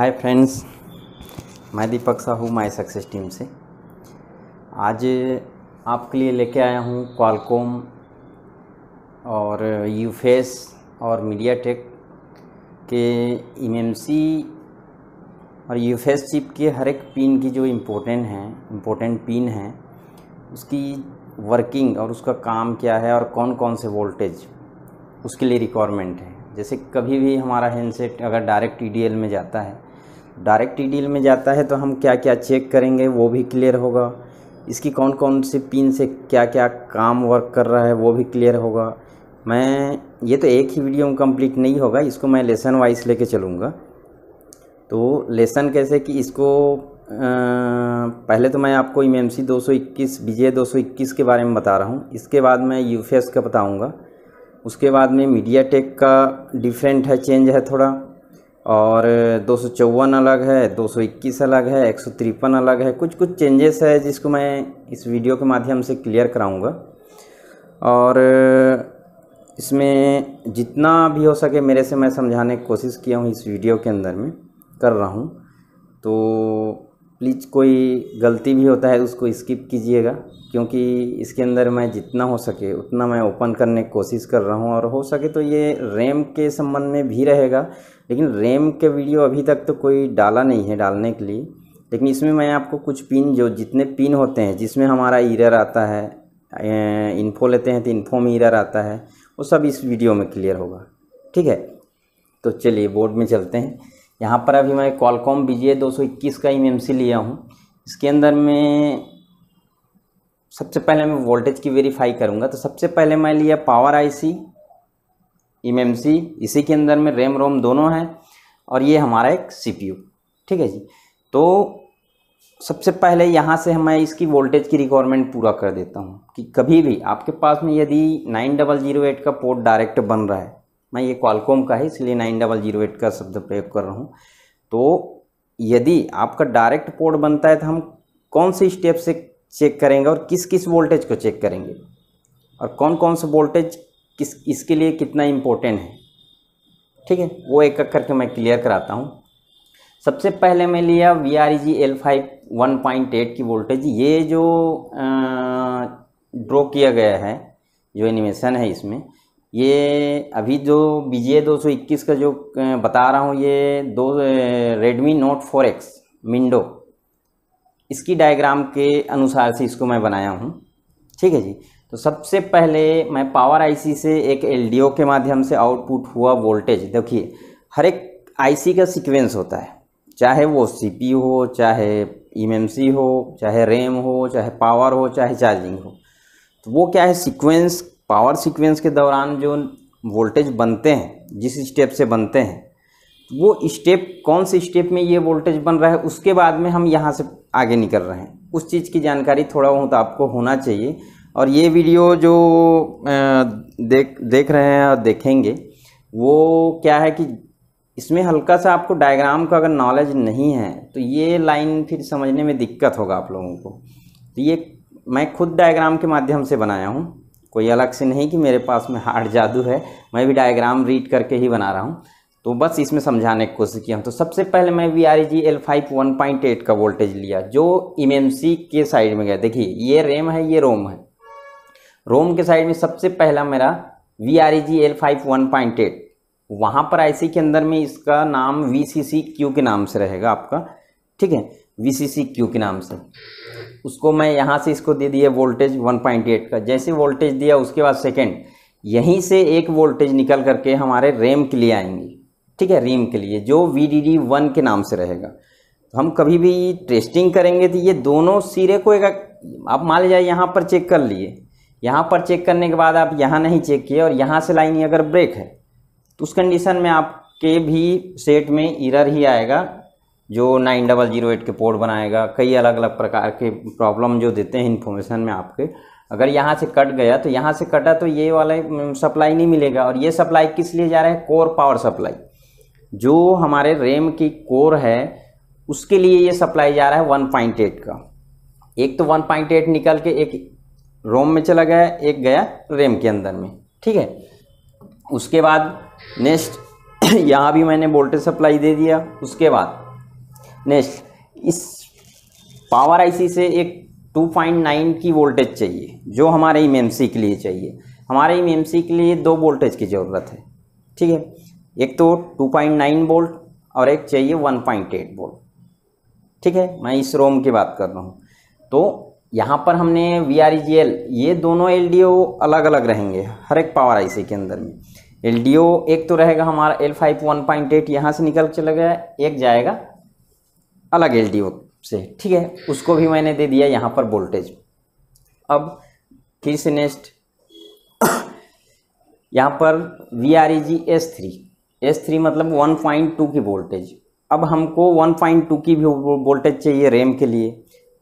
हाय friends मैं Deepak Sahu my success team से आज आपके लिए लेके आया हूँ क्वालकॉम और यूफेस और मीडिया टेक के ईएमसी और यूफेस चिप के हर एक पिन की जो इम्पोर्टेंट हैं इम्पोर्टेंट पिन हैं उसकी वर्किंग और उसका काम क्या है और कौन कौन से वोल्टेज उसके लिए रिक्वायरमेंट है जैसे कभी भी हमारा हैंडसेट अगर डायरेक्ट ई e में जाता है डायरेक्ट ई में जाता है तो हम क्या क्या चेक करेंगे वो भी क्लियर होगा इसकी कौन कौन से पिन से क्या क्या काम वर्क कर रहा है वो भी क्लियर होगा मैं ये तो एक ही वीडियो में कम्प्लीट नहीं होगा इसको मैं लेसन वाइज लेके चलूँगा तो लेसन कैसे कि इसको आ, पहले तो मैं आपको एम एम सी दो सौ इक्कीस विजय दो सौ इक्कीस के बारे में बता रहा हूँ इसके बाद मैं यू का बताऊँगा उसके बाद में मीडिया टेक का डिफरेंट है चेंज है थोड़ा और दो अलग है 221 अलग है एक अलग है कुछ कुछ चेंजेस है जिसको मैं इस वीडियो के माध्यम से क्लियर कराऊंगा और इसमें जितना भी हो सके मेरे से मैं समझाने की कोशिश किया हूँ इस वीडियो के अंदर में कर रहा हूँ तो प्लीज़ कोई गलती भी होता है तो उसको स्किप कीजिएगा क्योंकि इसके अंदर मैं जितना हो सके उतना मैं ओपन करने की कोशिश कर रहा हूँ और हो सके तो ये रैम के संबंध में भी रहेगा लेकिन रैम के वीडियो अभी तक तो कोई डाला नहीं है डालने के लिए लेकिन इसमें मैं आपको कुछ पिन जो जितने पिन होते हैं जिसमें हमारा ईरर आता है इन्फो लेते हैं तो इन्फो में ईरर आता है वो सब इस वीडियो में क्लियर होगा ठीक है तो चलिए बोर्ड में चलते हैं यहाँ पर अभी मैं कॉलकॉम बीजे जी दो का एम लिया हूँ इसके अंदर में सबसे पहले मैं वोल्टेज की वेरीफाई करूँगा तो सबसे पहले मैं लिया पावर आईसी एम e इसी के अंदर में रैम रोम दोनों हैं और ये हमारा एक सी ठीक है जी तो सबसे पहले यहाँ से मैं इसकी वोल्टेज की रिक्वायरमेंट पूरा कर देता हूँ कि कभी भी आपके पास में यदि नाइन डबल जीरो एट का पोर्ट डायरेक्ट बन रहा है मैं ये क्वालकॉम का है इसलिए नाइन डबल जीरो एट का शब्द प्रयोग कर रहा हूँ तो यदि आपका डायरेक्ट पोर्ट बनता है तो हम कौन से स्टेप से चेक करेंगे और किस किस वोल्टेज को चेक करेंगे और कौन कौन से वोल्टेज किस इसके लिए कितना इम्पोर्टेंट है ठीक है वो एक एक करके मैं क्लियर कराता हूँ सबसे पहले मैं लिया V R G L five one point eight की वोल्टेज ये जो ड्रॉ किया गया है जो एनिमेशन है इसमें ये अभी जो बी जी ए दो सौ इक्कीस का जो बता रहा हूँ ये दो Redmi Note four X mido इसकी डायग्राम के अनुसार से इसको मैं बनाया हूँ ठीक है जी तो सबसे पहले मैं पावर आईसी से एक एलडीओ के माध्यम से आउटपुट हुआ वोल्टेज देखिए हर एक आईसी का सीक्वेंस होता है चाहे वो सीपी हो चाहे ईएमसी e हो चाहे रैम हो चाहे पावर हो चाहे चार्जिंग हो तो वो क्या है सीक्वेंस पावर सीक्वेंस के दौरान जो वोल्टेज बनते हैं जिस स्टेप से बनते हैं वो स्टेप कौन से स्टेप में ये वोल्टेज बन रहा है उसके बाद में हम यहाँ से आगे निकल रहे हैं उस चीज़ की जानकारी थोड़ा बहुत आपको होना चाहिए और ये वीडियो जो देख देख रहे हैं और देखेंगे वो क्या है कि इसमें हल्का सा आपको डायग्राम का अगर नॉलेज नहीं है तो ये लाइन फिर समझने में दिक्कत होगा आप लोगों को तो ये मैं खुद डायग्राम के माध्यम से बनाया हूँ कोई अलग से नहीं कि मेरे पास में हार्ड जादू है मैं भी डायग्राम रीड करके ही बना रहा हूँ तो बस इसमें समझाने की कोशिश किया हूँ तो सबसे पहले मैं V R G L five one point eight का वोल्टेज लिया जो इम के साइड में गया देखिए ये रेम है ये रोम है रोम के साइड में सबसे पहला मेरा V R E G L five one point eight वहाँ पर आईसी के अंदर में इसका नाम वी सी सी क्यू के नाम से रहेगा आपका ठीक है वी सी सी क्यू के नाम से उसको मैं यहाँ से इसको दे दिया वोल्टेज वन पॉइंट एट का जैसे वोल्टेज दिया उसके बाद सेकेंड यहीं से एक वोल्टेज निकल करके हमारे रेम के लिए आएंगे ठीक है रेम के लिए जो वी डी डी वन के नाम से रहेगा तो हम कभी भी टेस्टिंग करेंगे तो ये दोनों सिरे को एक आप मान लीजिए यहाँ पर चेक कर लिए यहाँ पर चेक करने के बाद आप यहाँ नहीं चेक किए और यहाँ से लाइन अगर ब्रेक है तो उस कंडीशन में आपके भी सेट में इरर ही आएगा जो नाइन डबल जीरो एट के पोर्ट बनाएगा कई अलग अलग प्रकार के प्रॉब्लम जो देते हैं इन्फॉर्मेशन में आपके अगर यहाँ से कट गया तो यहाँ से कटा तो ये वाला सप्लाई नहीं मिलेगा और ये सप्लाई किस लिए जा रहा है कोर पावर सप्लाई जो हमारे रेम की कोर है उसके लिए ये सप्लाई जा रहा है 1.8 का एक तो 1.8 निकल के एक रोम में चला गया एक गया रेम के अंदर में ठीक है उसके बाद नेक्स्ट यहाँ भी मैंने वोल्टेज सप्लाई दे दिया उसके बाद नेक्स्ट इस पावर आईसी से एक 2.9 की वोल्टेज चाहिए जो हमारे एम के लिए चाहिए हमारे एम के लिए दो वोल्टेज की ज़रूरत है ठीक है एक तो 2.9 वोल्ट और एक चाहिए 1.8 वोल्ट ठीक है मैं इस रोम की बात कर रहा हूँ तो यहाँ पर हमने वी आर जी एल ये दोनों एल डी ओ अलग अलग रहेंगे हर एक पावर आई सी के अंदर में एल डी ओ एक तो रहेगा हमारा L five one point eight यहाँ से निकल चला गया एक जाएगा अलग एल डी ओ से ठीक है उसको भी मैंने दे दिया यहाँ पर वोल्टेज अब फिर से नेक्स्ट यहाँ पर V R E G S three S three मतलब वन पॉइंट टू की वोल्टेज अब हमको वन पॉइंट टू की भी वोल्टेज चाहिए रैम के लिए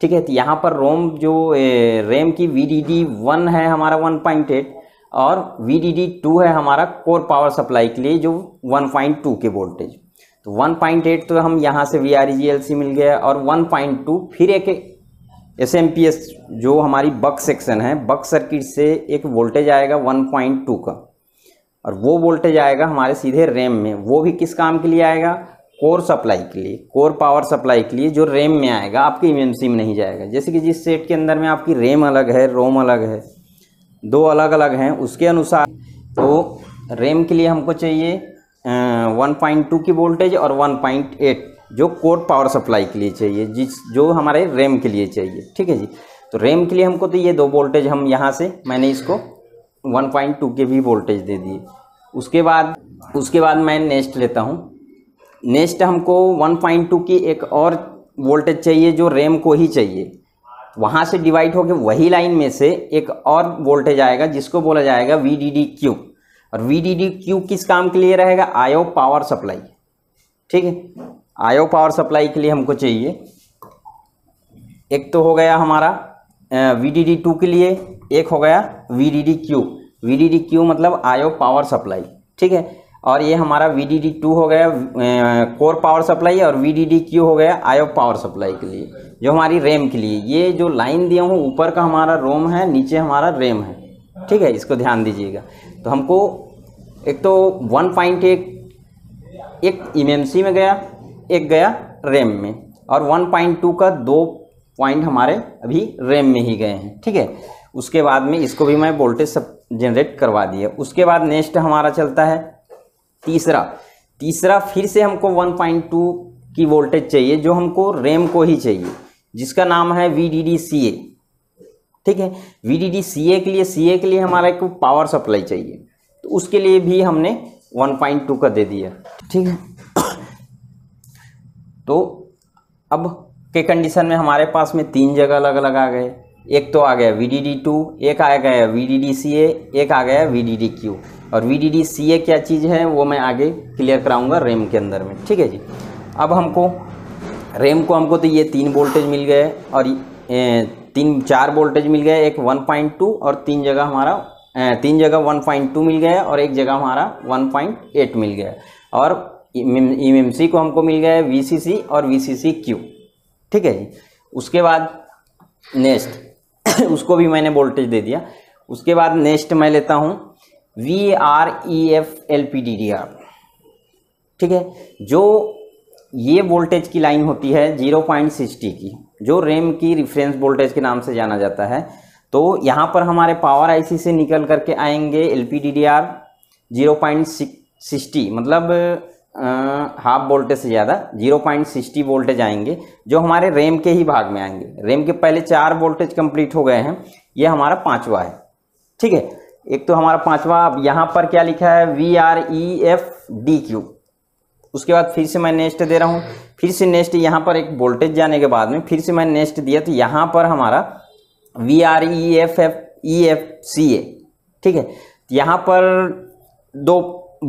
ठीक है तो यहाँ पर रोम जो रैम की वी डी डी वन है हमारा वन पॉइंट एट और वी डी डी टू है हमारा कोर पावर सप्लाई के लिए जो वन पॉइंट टू के वोल्टेज तो वन पॉइंट एट तो हम यहाँ से V R G L C मिल गया और वन पॉइंट टू फिर एक एस एम पी एस जो हमारी बक सेक्शन है बक सर्किट से एक वोल्टेज आएगा वन पॉइंट टू का और वो वोल्टेज आएगा हमारे सीधे रैम में वो भी किस काम के लिए आएगा कोर सप्लाई के लिए कोर पावर सप्लाई के लिए जो रेम में आएगा आपके एमएमसी में नहीं जाएगा जैसे कि जिस सेट के अंदर में आपकी रेम अलग है रोम अलग है दो अलग अलग हैं उसके अनुसार तो रेम के लिए हमको चाहिए वन पॉइंट टू की वोल्टेज और वन पॉइंट एट जो कोर पावर सप्लाई के लिए चाहिए जिस जो हमारे रेम के लिए चाहिए ठीक है जी तो रेम के लिए हमको तो ये दो वोल्टेज हम यहाँ से मैंने इसको टू के भी वोल्टेज दे दिए उसके बाद उसके बाद मैं नेक्स्ट लेता हूँ नेक्स्ट हमको 1.2 की एक और वोल्टेज चाहिए जो रैम को ही चाहिए वहाँ से डिवाइड होकर वही लाइन में से एक और वोल्टेज आएगा जिसको बोला जाएगा वी डी डी क्यू और वी डी डी क्यू किस काम के लिए रहेगा आयो पावर सप्लाई ठीक है आयो पावर सप्लाई के लिए हमको चाहिए एक तो हो गया हमारा वी डी डी टू के लिए एक हो गया V D D Q V D D Q मतलब आयो पावर सप्लाई ठीक है और ये हमारा वी डी डी टू हो गया कोर पावर सप्लाई और वी डी डी क्यू हो गया आयो पावर सप्लाई के लिए जो हमारी रैम के लिए ये जो लाइन दिया हूँ ऊपर का हमारा रोम है नीचे हमारा रैम है ठीक है इसको ध्यान दीजिएगा तो हमको एक तो वन पॉइंट एक एक एम में गया एक गया रैम में और वन पॉइंट टू का दो पॉइंट हमारे अभी रैम में ही गए हैं ठीक है उसके बाद में इसको भी मैं वोल्टेज सब जनरेट करवा दिया उसके बाद नेक्स्ट हमारा चलता है तीसरा तीसरा फिर से हमको 1.2 की वोल्टेज चाहिए जो हमको रैम को ही चाहिए जिसका नाम है V D D C A ठीक है V D D C A के लिए सी ए के लिए हमारा एक पावर सप्लाई चाहिए तो उसके लिए भी हमने 1.2 का दे दिया ठीक है तो अब के कंडीशन में हमारे पास में तीन जगह अलग अलग आ गए एक तो आ गया वी डी डी टू एक आ गया V D D C A एक आ गया वी डी डी क्यू और V D D C A क्या चीज़ है वो मैं आगे क्लियर कराऊंगा रेम के अंदर में ठीक है जी अब हमको रेम को हमको तो ये तीन वोल्टेज मिल गए और ए, तीन चार वोल्टेज मिल गए एक 1.2 और तीन जगह हमारा ए, तीन जगह 1.2 मिल गया और एक जगह हमारा 1.8 मिल गया और एम e e को हमको मिल गया सी वी और वी क्यू ठीक है जी उसके बाद नेक्स्ट उसको भी मैंने वोल्टेज दे दिया उसके बाद नेक्स्ट मैं लेता हूँ V R E F L P D D R ठीक है जो ये वोल्टेज की लाइन होती है जीरो पॉइंट सिक्सटी की जो रेम की रिफरेंस वोल्टेज के नाम से जाना जाता है तो यहाँ पर हमारे पावर आईसी से निकल करके आएंगे L P D D R zero point sixty मतलब हाफ वोल्टेज से ज़्यादा जीरो पॉइंट सिक्सटी वोल्टेज आएंगे जो हमारे रेम के ही भाग में आएंगे रेम के पहले चार वोल्टेज कंप्लीट हो गए हैं ये हमारा पाँचवा है ठीक है एक तो हमारा पांचवा यहां पर क्या लिखा है V R E F D Q उसके बाद फिर से मैं नेक्स्ट दे रहा हूं फिर से नेक्स्ट यहां पर एक वोल्टेज जाने के बाद में फिर से मैं नेक्स्ट दिया तो यहां पर हमारा V R E F F E F C A ठीक है तो यहां पर दो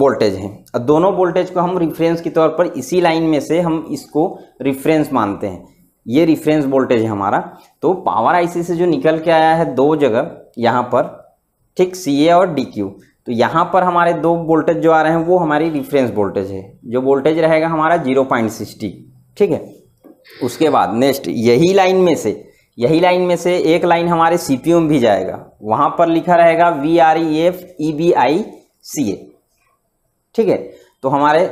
वोल्टेज हैं और दोनों वोल्टेज को हम रिफरेंस के तौर पर इसी लाइन में से हम इसको रिफरेंस मानते हैं ये रिफरेंस वोल्टेज है हमारा तो पावर आईसी से जो निकल के आया है दो जगह यहाँ पर ठीक सी ए और डी क्यू तो यहाँ पर हमारे दो वोल्टेज जो आ रहे हैं वो हमारी रिफरेंस वोल्टेज है जो वोल्टेज रहेगा हमारा जीरो पॉइंट सिक्सटी ठीक है उसके बाद नेक्स्ट यही लाइन में से यही लाइन में से एक लाइन हमारे सी पी में भी जाएगा वहाँ पर लिखा रहेगा V R E F E B I C A ठीक है तो हमारे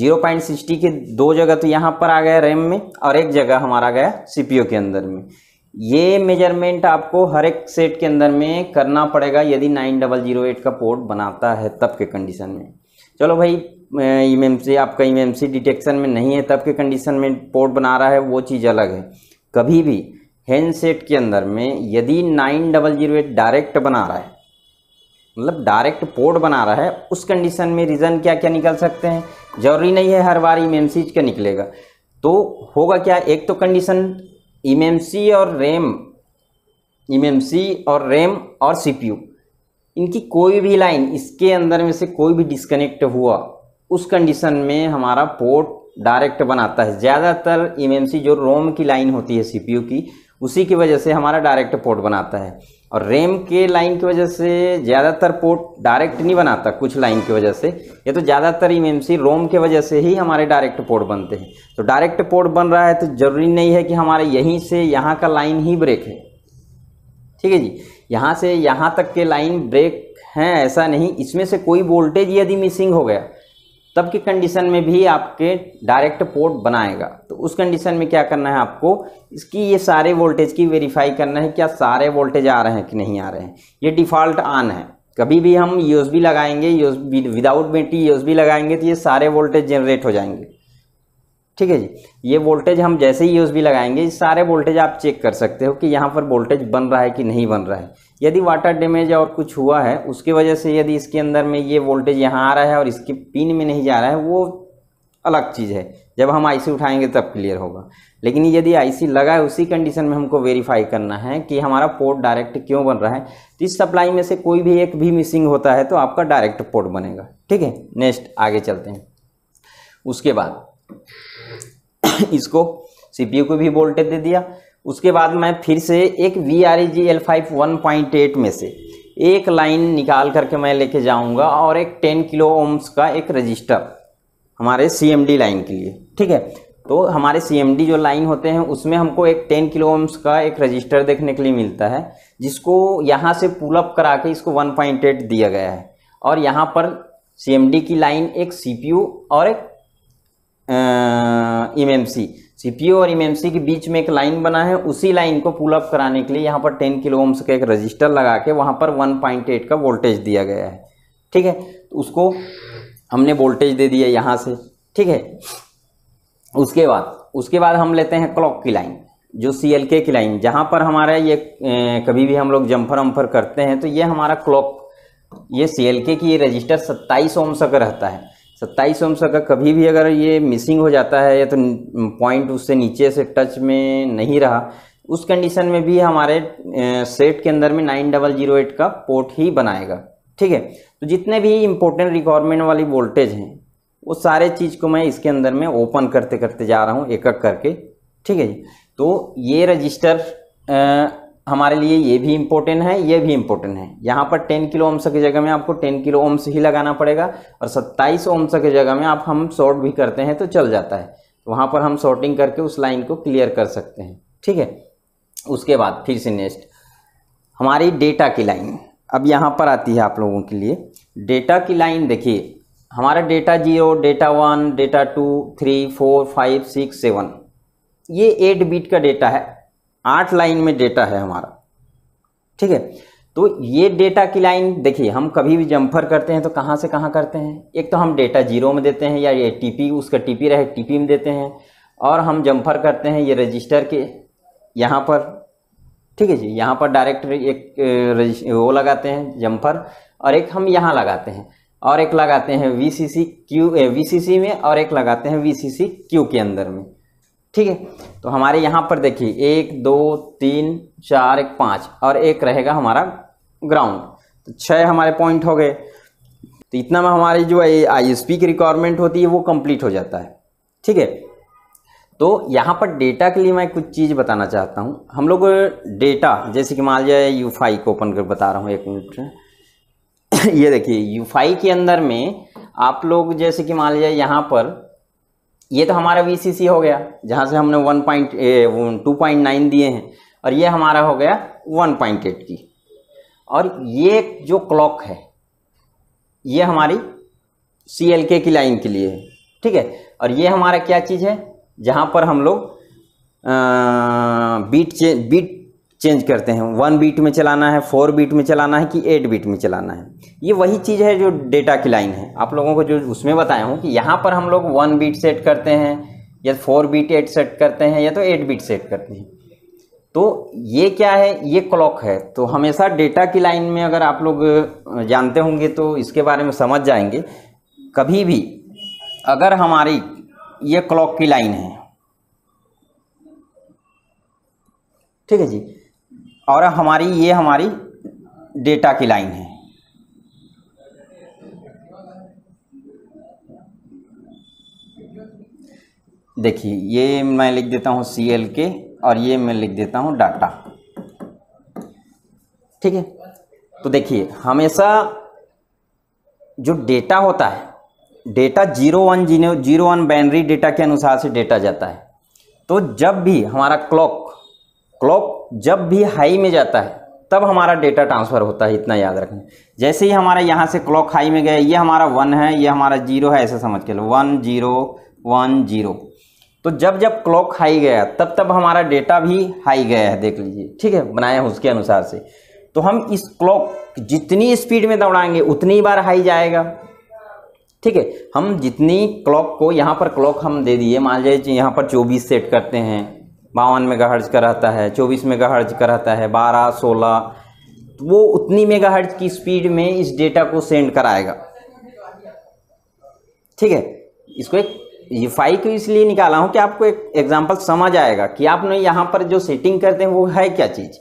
जीरो पॉइंट सिक्सटी के दो जगह तो यहाँ पर आ गया रैम में और एक जगह हमारा गया सी पी यू के अंदर में ये मेजरमेंट आपको हर एक सेट के अंदर में करना पड़ेगा यदि नाइन डबल जीरो एट का पोर्ट बनाता है तब के कंडीशन में चलो भाई ई e आपका ई e डिटेक्शन में नहीं है तब के कंडीशन में पोर्ट बना रहा है वो चीज़ अलग है कभी भी हैंड सेट के अंदर में यदि nine double zero eight direct बना रहा है मतलब डायरेक्ट पोर्ट बना रहा है उस कंडीशन में रीज़न क्या क्या निकल सकते हैं जरूरी नहीं है हर बार ई e का निकलेगा तो होगा क्या एक तो कंडीशन ईमएमसी e और रैम ईमएमसी e और रैम और सीपीयू इनकी कोई भी लाइन इसके अंदर में से कोई भी डिस्कनेक्ट हुआ उस कंडीशन में हमारा पोर्ट डायरेक्ट बनाता है ज़्यादातर ईमएमसी e जो रोम की लाइन होती है सीपीयू की उसी की वजह से हमारा डायरेक्ट पोर्ट बनाता है और रेम के लाइन की वजह से ज़्यादातर पोर्ट डायरेक्ट नहीं बनाता कुछ लाइन की वजह से ये तो ज़्यादातर एम रोम के वजह से ही हमारे डायरेक्ट पोर्ट बनते हैं तो डायरेक्ट पोर्ट बन रहा है तो ज़रूरी नहीं है कि हमारे यहीं से यहाँ का लाइन ही ब्रेक है ठीक है जी यहाँ से यहाँ तक के लाइन ब्रेक हैं ऐसा नहीं इसमें से कोई वोल्टेज यदि मिसिंग हो गया तब की कंडीशन में भी आपके डायरेक्ट पोर्ट बनाएगा तो उस कंडीशन में क्या करना है आपको इसकी ये सारे वोल्टेज की वेरीफाई करना है क्या सारे वोल्टेज आ रहे हैं कि नहीं आ रहे हैं ये डिफ़ॉल्ट ऑन है कभी भी हम यूएसबी लगाएंगे यूएसबी विदाउट बेटी यूएसबी लगाएंगे तो ये सारे वोल्टेज जनरेट हो जाएंगे ठीक है जी ये वोल्टेज हम जैसे ही यूएसबी लगाएंगे सारे वोल्टेज आप चेक कर सकते हो कि यहाँ पर वोल्टेज बन रहा है कि नहीं बन रहा है यदि वाटर डैमेज और कुछ हुआ है उसके वजह से यदि इसके अंदर में ये वोल्टेज यहाँ आ रहा है और इसके पिन में नहीं जा रहा है वो अलग चीज़ है जब हम आईसी उठाएंगे तब क्लियर होगा लेकिन यदि आईसी लगा है उसी कंडीशन में हमको वेरीफाई करना है कि हमारा पोर्ट डायरेक्ट क्यों बन रहा है तो इस सप्लाई में से कोई भी एक भी मिसिंग होता है तो आपका डायरेक्ट पोर्ट बनेगा ठीक है नेक्स्ट आगे चलते हैं उसके बाद इसको सीपीयू को भी वोल्टेज दे दिया उसके बाद मैं फिर से एक V R E G L five one point eight में से एक लाइन निकाल करके मैं लेके जाऊंगा और एक टेन किलो ओम्स का एक रजिस्टर हमारे सी एम डी लाइन के लिए ठीक है तो हमारे सी एम डी जो लाइन होते हैं उसमें हमको एक टेन किलो ओम्स का एक रजिस्टर देखने के लिए मिलता है जिसको यहाँ से पुल अप करा के इसको वन पॉइंट एट दिया गया है और यहाँ पर सी एम डी की लाइन एक सी पी यू और एक एम एम सी सीपीयू और एमएमसी के बीच में एक लाइन बना है उसी लाइन को पुल अप कराने के लिए यहाँ पर 10 किलो ओम्स का एक रजिस्टर लगा के वहाँ पर 1.8 का वोल्टेज दिया गया है ठीक है तो उसको हमने वोल्टेज दे दिया यहाँ से ठीक है उसके बाद उसके बाद हम लेते हैं क्लॉक की लाइन जो सी एल के की लाइन जहाँ पर हमारा ये ए, कभी भी हम लोग जम्फर वम्फर करते हैं तो ये हमारा क्लॉक ये सी एल के की ये रजिस्टर सत्ताईस ओम्स का रहता है सत्ताईस ओम्स का कभी भी अगर ये मिसिंग हो जाता है या तो पॉइंट उससे नीचे से टच में नहीं रहा उस कंडीशन में भी हमारे सेट के अंदर में नाइन डबल जीरो एट का पोर्ट ही बनाएगा ठीक है तो जितने भी इम्पोर्टेंट रिक्वायरमेंट वाली वोल्टेज हैं वो सारे चीज़ को मैं इसके अंदर में ओपन करते करते जा रहा हूँ एक एक करके ठीक है जी तो ये रजिस्टर हमारे लिए ये भी इम्पोर्टेंट है ये भी इम्पोर्टेंट है यहाँ पर 10 किलो ओम्स की जगह में आपको 10 किलो ओम्स ही लगाना पड़ेगा और 27 ओम्स की जगह में आप हम शॉर्ट भी करते हैं तो चल जाता है तो वहाँ पर हम शॉर्टिंग करके उस लाइन को क्लियर कर सकते हैं ठीक है उसके बाद फिर से नेक्स्ट हमारी डेटा की लाइन अब यहाँ पर आती है आप लोगों के लिए डेटा की लाइन देखिए हमारा data zero data one data two three four five six seven ये एट बीट का डेटा है आठ लाइन में डेटा है हमारा ठीक है तो ये डेटा की लाइन देखिए हम कभी भी जम्फर करते हैं तो कहाँ से कहाँ करते हैं एक तो हम डेटा जीरो में देते हैं या ये टीपी उसका टीपी रहे टीपी में देते हैं और हम जम्फर करते हैं ये रजिस्टर के यहाँ पर ठीक है जी यहाँ पर डायरेक्ट एक वो लगाते हैं जम्फर और एक हम यहाँ लगाते हैं और एक लगाते हैं V C C Q V C C में और एक लगाते हैं वी सी सी क्यू के अंदर में ठीक है तो हमारे यहाँ पर देखिए एक दो तीन चार एक पाँच और एक रहेगा हमारा ग्राउंड तो छः हमारे पॉइंट हो गए तो इतना में हमारी जो आई एस पी की रिक्वायरमेंट होती है वो कंप्लीट हो जाता है ठीक है तो यहाँ पर डेटा के लिए मैं कुछ चीज़ बताना चाहता हूँ हम लोग डेटा जैसे कि मान लिया यू फाई को ओपन कर बता रहा हूँ एक मिनट ये देखिए यू फाई के अंदर में आप लोग जैसे कि मान लिया यहाँ पर ये तो हमारा वी हो गया जहाँ से हमने one point two point nine दिए हैं और ये हमारा हो गया वन पॉइंट एट की और ये जो क्लॉक है ये हमारी सी एल के की लाइन के लिए है ठीक है और ये हमारा क्या चीज़ है जहाँ पर हम लोग बीट चे बीट चेंज करते हैं वन बीट में चलाना है फोर बीट में चलाना है कि एट बीट में चलाना है ये वही चीज़ है जो डेटा की लाइन है आप लोगों को जो उसमें बताया हूँ कि यहाँ पर हम लोग वन बीट सेट करते हैं या फोर बीट एट सेट करते हैं या तो एट बीट सेट करते हैं तो ये क्या है ये क्लॉक है तो हमेशा डेटा की लाइन में अगर आप लोग जानते होंगे तो इसके बारे में समझ जाएंगे कभी भी अगर हमारी ये क्लॉक की लाइन है ठीक है जी और हमारी ये हमारी डेटा की लाइन है देखिए ये मैं लिख देता हूँ सी एल के और ये मैं लिख देता हूँ डाटा ठीक है तो देखिए हमेशा जो डेटा होता है data zero one zero zero one binary data के अनुसार से डेटा जाता है तो जब भी हमारा क्लॉक क्लॉक जब भी हाई में जाता है तब हमारा डेटा ट्रांसफ़र होता है इतना याद रखें जैसे ही हमारा यहाँ से क्लॉक हाई में गया ये हमारा वन है ये हमारा जीरो है ऐसा समझ के लो वन जीरो वन जीरो तो जब जब क्लॉक हाई गया तब तब हमारा डेटा भी हाई गया है देख लीजिए ठीक है बनाया है उसके अनुसार से तो हम इस क्लॉक जितनी स्पीड में दौड़ाएंगे उतनी बार हाई जाएगा ठीक है हम जितनी क्लॉक को यहाँ पर क्लॉक हम दे दिए मान लीजिए यहाँ पर 24 सेट करते हैं बावन मेगा हर्ज का रहता है चौबीस मेगा हर्ज का रहता है बारह सोलह तो वो उतनी मेगा हर्ज की स्पीड में इस डेटा को सेंड कराएगा ठीक है इसको एक ये फाइल को इसलिए निकाला हूँ कि आपको एक एग्जाम्पल समझ आएगा कि आपने यहाँ पर जो सेटिंग करते हैं वो है क्या चीज़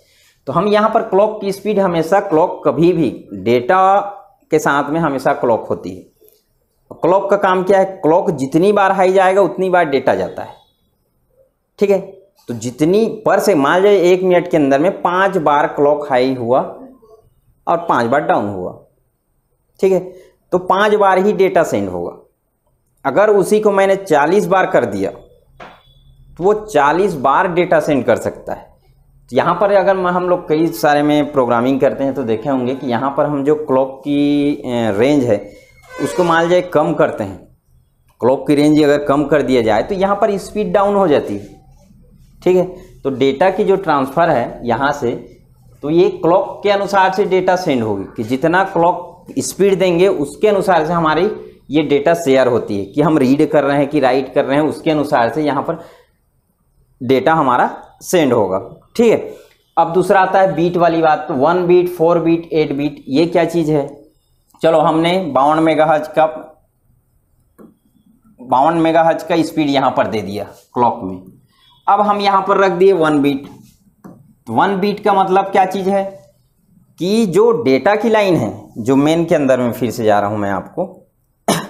तो हम यहाँ पर क्लॉक की स्पीड हमेशा क्लॉक कभी भी डेटा के साथ में हमेशा क्लॉक होती है क्लॉक का काम क्या है क्लॉक जितनी बार हाई जाएगा उतनी बार डेटा जाता है ठीक है तो जितनी पर से मान लीजिए एक मिनट के अंदर में पांच बार क्लॉक हाई हुआ और पांच बार डाउन हुआ ठीक है तो पांच बार ही डेटा सेंड होगा अगर उसी को मैंने चालीस बार कर दिया तो वो चालीस बार डेटा सेंड कर सकता है तो यहाँ पर अगर हम लोग कई सारे में प्रोग्रामिंग करते हैं तो देखे होंगे कि यहाँ पर हम जो क्लॉक की रेंज है उसको मान लीजिए कम करते हैं क्लॉक की रेंज अगर कम कर दिया जाए तो यहाँ पर स्पीड डाउन हो जाती है ठीक है तो डेटा की जो ट्रांसफ़र है यहाँ से तो ये क्लॉक के अनुसार से डेटा सेंड होगी कि जितना क्लॉक स्पीड देंगे उसके अनुसार से हमारी ये डेटा शेयर होती है कि हम रीड कर रहे हैं कि राइट कर रहे हैं उसके अनुसार से यहाँ पर डेटा हमारा सेंड होगा ठीक है अब दूसरा आता है बीट वाली बात तो one bit four bit eight bit ये क्या चीज़ है चलो हमने बावन हज का बावन हज का स्पीड यहाँ पर दे दिया क्लॉक में अब हम यहां पर रख दिए वन बीट तो वन बीट का मतलब क्या चीज है कि जो डेटा की लाइन है जो मेन के अंदर में फिर से जा रहा हूं मैं आपको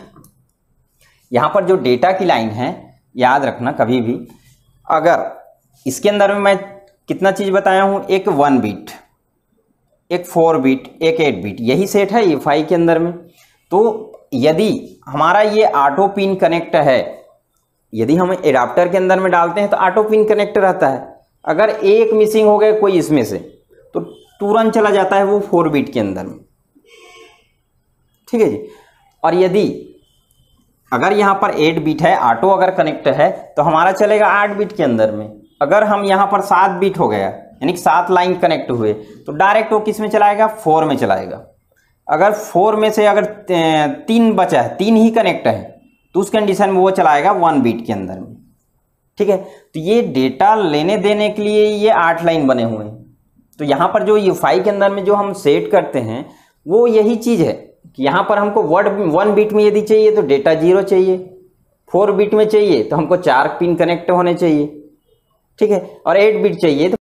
यहां पर जो डेटा की लाइन है याद रखना कभी भी अगर इसके अंदर में मैं कितना चीज बताया हूं एक वन बीट एक फोर बीट एक एट बीट यही सेट है ये फाइव के अंदर में तो यदि हमारा ये ऑटो पिन कनेक्ट है यदि हम एडाप्टर के अंदर में डालते हैं तो ऑटो पिन कनेक्ट रहता है अगर एक मिसिंग हो गए कोई इसमें से तो तुरंत चला जाता है वो फोर बीट के अंदर में ठीक है जी और यदि अगर यहाँ पर एट बीट है ऑटो अगर कनेक्ट है तो हमारा चलेगा आठ बीट के अंदर में अगर हम यहाँ पर सात बीट हो गया यानी सात लाइन कनेक्ट हुए तो डायरेक्ट वो किस में चलाएगा फोर में चलाएगा अगर फोर में से अगर तीन बचा है तीन ही कनेक्ट है तो उस कंडीशन में वो चलाएगा वन बीट के अंदर में ठीक है तो ये डेटा लेने देने के लिए ये आठ लाइन बने हुए हैं तो यहाँ पर जो ये फाइव के अंदर में जो हम सेट करते हैं वो यही चीज़ है कि यहाँ पर हमको वर्ड वन बीट में यदि चाहिए तो डेटा जीरो चाहिए फोर बीट में चाहिए तो हमको चार पिन कनेक्ट होने चाहिए ठीक है और एट बीट चाहिए तो